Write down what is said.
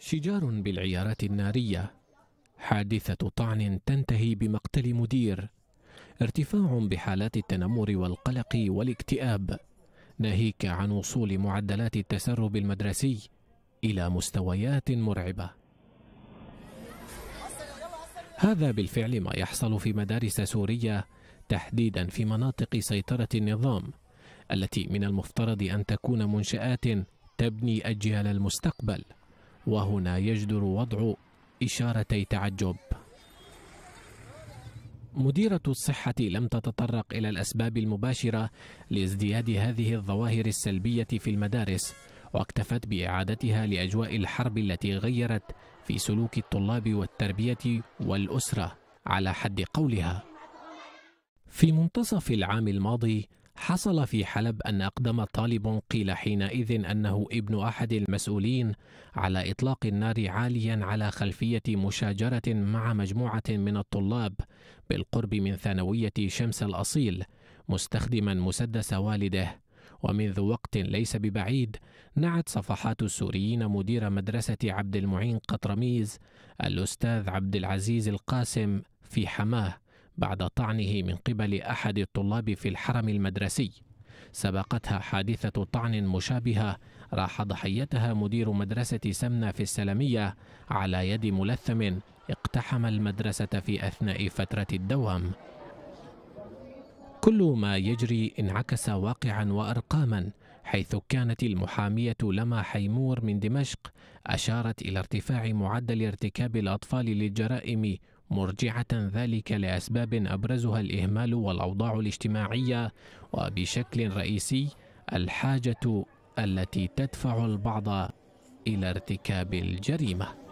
شجار بالعيارات النارية حادثة طعن تنتهي بمقتل مدير ارتفاع بحالات التنمر والقلق والاكتئاب ناهيك عن وصول معدلات التسرب المدرسي إلى مستويات مرعبة هذا بالفعل ما يحصل في مدارس سورية تحديدا في مناطق سيطرة النظام التي من المفترض أن تكون منشآت تبني أجيال المستقبل وهنا يجدر وضع إشارتي تعجب مديرة الصحة لم تتطرق إلى الأسباب المباشرة لازدياد هذه الظواهر السلبية في المدارس واكتفت بإعادتها لأجواء الحرب التي غيرت في سلوك الطلاب والتربية والأسرة على حد قولها في منتصف العام الماضي حصل في حلب أن أقدم طالب قيل حينئذ أنه ابن أحد المسؤولين على إطلاق النار عاليا على خلفية مشاجرة مع مجموعة من الطلاب بالقرب من ثانوية شمس الأصيل مستخدما مسدس والده ومنذ وقت ليس ببعيد نعت صفحات السوريين مدير مدرسة عبد المعين قطرميز الأستاذ عبد العزيز القاسم في حماه بعد طعنه من قبل أحد الطلاب في الحرم المدرسي سبقتها حادثة طعن مشابهة راح ضحيتها مدير مدرسة سمنة في السلمية على يد ملثم اقتحم المدرسة في أثناء فترة الدوام كل ما يجري انعكس واقعا وارقاما حيث كانت المحاميه لما حيمور من دمشق اشارت الى ارتفاع معدل ارتكاب الاطفال للجرائم مرجعة ذلك لأسباب أبرزها الإهمال والأوضاع الاجتماعية وبشكل رئيسي الحاجة التي تدفع البعض إلى ارتكاب الجريمة